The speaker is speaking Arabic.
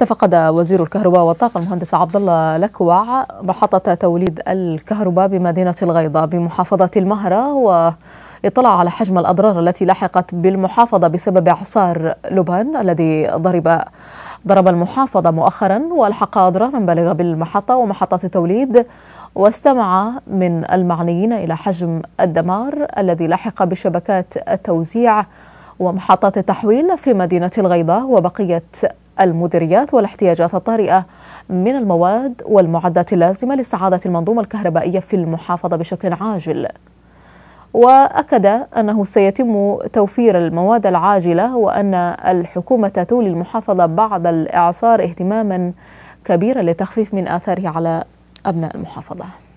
تفقد وزير الكهرباء والطاقة المهندس عبد الله لكوع محطة توليد الكهرباء بمدينة الغيضة بمحافظة المهرة واطلع على حجم الأضرار التي لحقت بالمحافظة بسبب إعصار لبان الذي ضرب ضرب المحافظة مؤخرا والحق أضرارا بالغة بالمحطة ومحطة التوليد واستمع من المعنيين إلى حجم الدمار الذي لحق بشبكات التوزيع ومحطات التحويل في مدينة الغيضه وبقية المديريات والاحتياجات الطارئة من المواد والمعدات اللازمة لاستعادة المنظومة الكهربائية في المحافظة بشكل عاجل وأكد أنه سيتم توفير المواد العاجلة وأن الحكومة تولي المحافظة بعد الإعصار اهتماما كبيرا للتخفيف من آثاره على أبناء المحافظة